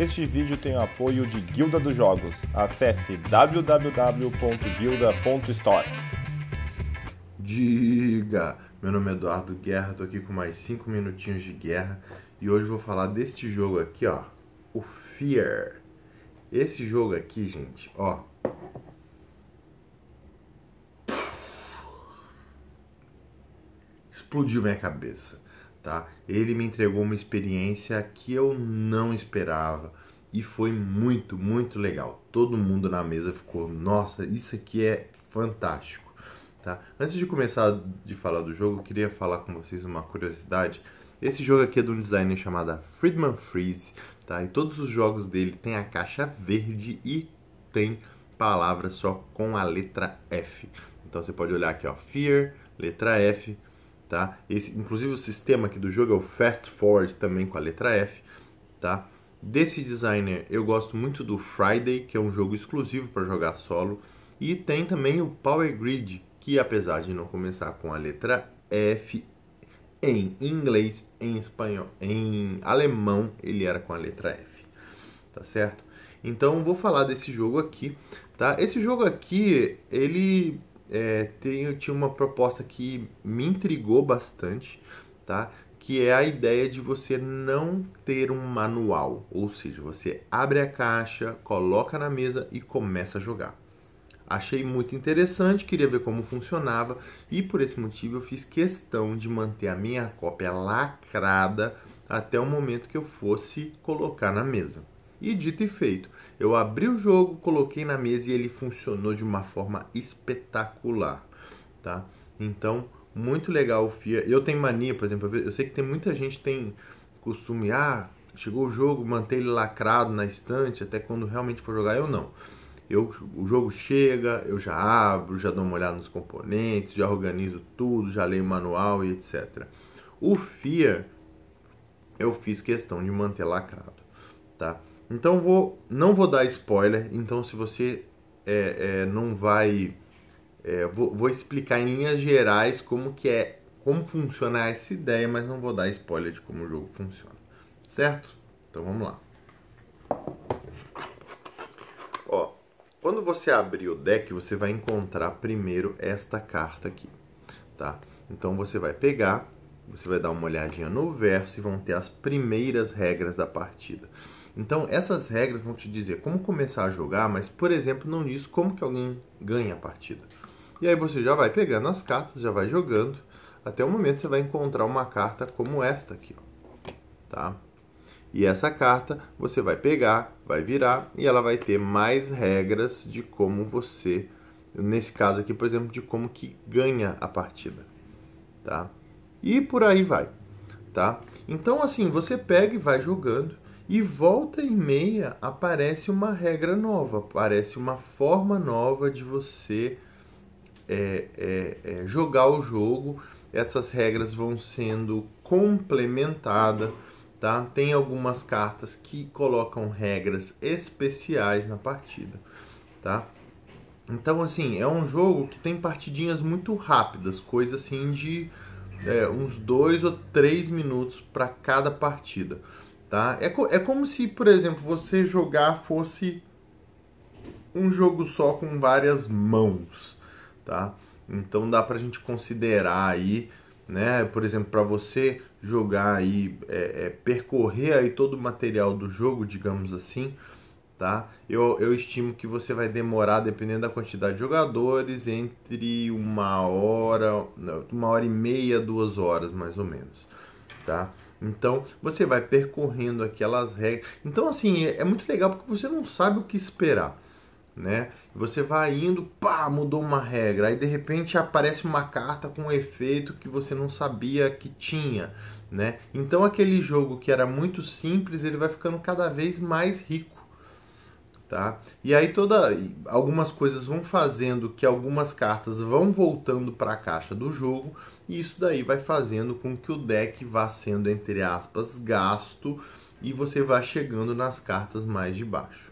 Este vídeo tem o apoio de Guilda dos Jogos. Acesse www.guilda.store. Diga! Meu nome é Eduardo Guerra, tô aqui com mais 5 minutinhos de guerra e hoje vou falar deste jogo aqui, ó, o Fear. Esse jogo aqui, gente, ó, explodiu minha cabeça tá? Ele me entregou uma experiência que eu não esperava e foi muito, muito legal. Todo mundo na mesa ficou, nossa, isso aqui é fantástico, tá? Antes de começar de falar do jogo, eu queria falar com vocês uma curiosidade. Esse jogo aqui é de um designer chamado Friedman Freeze, tá? E todos os jogos dele tem a caixa verde e tem palavras só com a letra F. Então você pode olhar aqui, ó, Fear, letra F, tá? Esse, inclusive o sistema aqui do jogo é o Fast Forward também com a letra F, tá? Desse designer eu gosto muito do Friday, que é um jogo exclusivo para jogar solo, e tem também o Power Grid, que apesar de não começar com a letra F em inglês, em espanhol, em alemão, ele era com a letra F, tá certo? Então vou falar desse jogo aqui, tá? Esse jogo aqui, ele é, tenho, tinha uma proposta que me intrigou bastante, tá? Que é a ideia de você não ter um manual, ou seja, você abre a caixa, coloca na mesa e começa a jogar. Achei muito interessante, queria ver como funcionava e por esse motivo eu fiz questão de manter a minha cópia lacrada até o momento que eu fosse colocar na mesa. E dito e feito, eu abri o jogo, coloquei na mesa e ele funcionou de uma forma espetacular, tá? Então, muito legal o FIA. Eu tenho mania, por exemplo, eu sei que tem muita gente tem costume, ah, chegou o jogo, manter ele lacrado na estante até quando realmente for jogar, eu não. Eu, o jogo chega, eu já abro, já dou uma olhada nos componentes, já organizo tudo, já leio o manual e etc. O FIA eu fiz questão de manter lacrado, tá? Então vou, não vou dar spoiler. Então se você é, é, não vai, é, vou, vou, explicar em linhas gerais como que é, como funciona essa ideia, mas não vou dar spoiler de como o jogo funciona, certo? Então vamos lá. Ó, quando você abrir o deck, você vai encontrar primeiro esta carta aqui, tá? Então você vai pegar, você vai dar uma olhadinha no verso e vão ter as primeiras regras da partida. Então essas regras vão te dizer como começar a jogar, mas por exemplo não diz como que alguém ganha a partida. E aí você já vai pegando as cartas, já vai jogando, até o momento você vai encontrar uma carta como esta aqui, ó. tá? E essa carta você vai pegar, vai virar e ela vai ter mais regras de como você, nesse caso aqui, por exemplo, de como que ganha a partida, tá? E por aí vai, tá? Então assim, você pega e vai jogando e volta e meia aparece uma regra nova, aparece uma forma nova de você é, é, é, jogar o jogo. Essas regras vão sendo complementadas, tá? Tem algumas cartas que colocam regras especiais na partida, tá? Então, assim, é um jogo que tem partidinhas muito rápidas, coisa assim de é, uns dois ou três minutos para cada partida. Tá? É, co é como se, por exemplo, você jogar fosse um jogo só com várias mãos. Tá? Então dá para a gente considerar aí, né? por exemplo, para você jogar aí, é, é, percorrer aí todo o material do jogo, digamos assim, tá? Eu, eu estimo que você vai demorar, dependendo da quantidade de jogadores, entre uma hora, uma hora e meia, duas horas, mais ou menos, tá? Então você vai percorrendo aquelas regras. Então assim é, é muito legal porque você não sabe o que esperar, né? Você vai indo, pá, mudou uma regra, aí de repente aparece uma carta com um efeito que você não sabia que tinha, né? Então aquele jogo que era muito simples ele vai ficando cada vez mais rico tá? E aí toda algumas coisas vão fazendo que algumas cartas vão voltando para a caixa do jogo, e isso daí vai fazendo com que o deck vá sendo entre aspas gasto e você vá chegando nas cartas mais de baixo,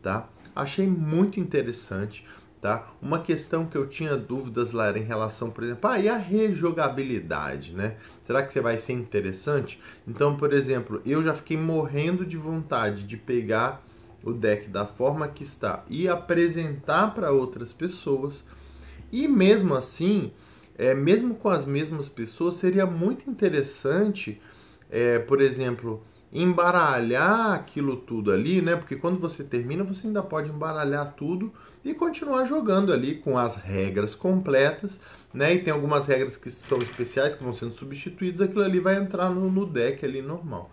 tá? Achei muito interessante, tá? Uma questão que eu tinha dúvidas lá era em relação, por exemplo, ah, e a rejogabilidade, né? Será que você vai ser interessante? Então, por exemplo, eu já fiquei morrendo de vontade de pegar o deck da forma que está e apresentar para outras pessoas. E mesmo assim, é, mesmo com as mesmas pessoas, seria muito interessante, é, por exemplo, embaralhar aquilo tudo ali, né? Porque quando você termina, você ainda pode embaralhar tudo e continuar jogando ali com as regras completas, né? E tem algumas regras que são especiais que vão sendo substituídas, aquilo ali vai entrar no, no deck ali normal.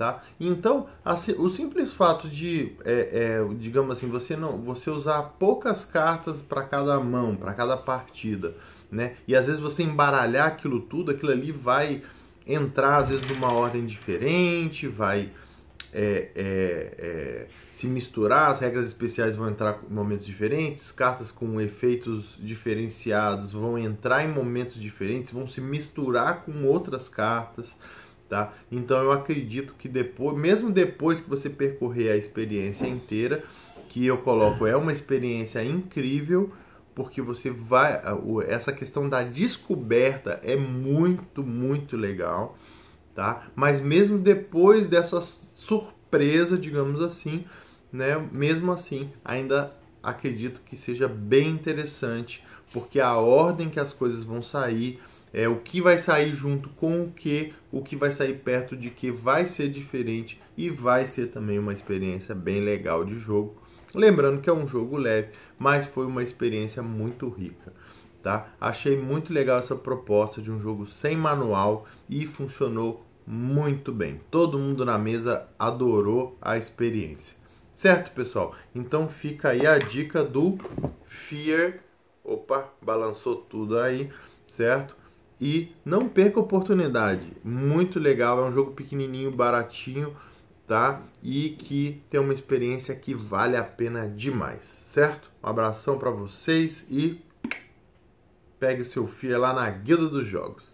Tá? Então, assim, o simples fato de, é, é, digamos assim, você não, você usar poucas cartas para cada mão, para cada partida, né? E às vezes você embaralhar aquilo tudo, aquilo ali vai entrar às vezes numa ordem diferente, vai é, é, é, se misturar, as regras especiais vão entrar em momentos diferentes, cartas com efeitos diferenciados vão entrar em momentos diferentes, vão se misturar com outras cartas tá? Então eu acredito que depois, mesmo depois que você percorrer a experiência inteira, que eu coloco é uma experiência incrível, porque você vai essa questão da descoberta é muito, muito legal, tá? Mas mesmo depois dessa surpresa, digamos assim, né, mesmo assim, ainda acredito que seja bem interessante, porque a ordem que as coisas vão sair é o que vai sair junto com o que, o que vai sair perto de que vai ser diferente e vai ser também uma experiência bem legal de jogo. Lembrando que é um jogo leve, mas foi uma experiência muito rica. Tá? Achei muito legal essa proposta de um jogo sem manual e funcionou muito bem. Todo mundo na mesa adorou a experiência. Certo, pessoal? Então fica aí a dica do Fear. Opa, balançou tudo aí, certo? E não perca a oportunidade. Muito legal, é um jogo pequenininho, baratinho, tá? E que tem uma experiência que vale a pena demais, certo? Um abração para vocês e pegue o seu fio lá na Guilda dos Jogos.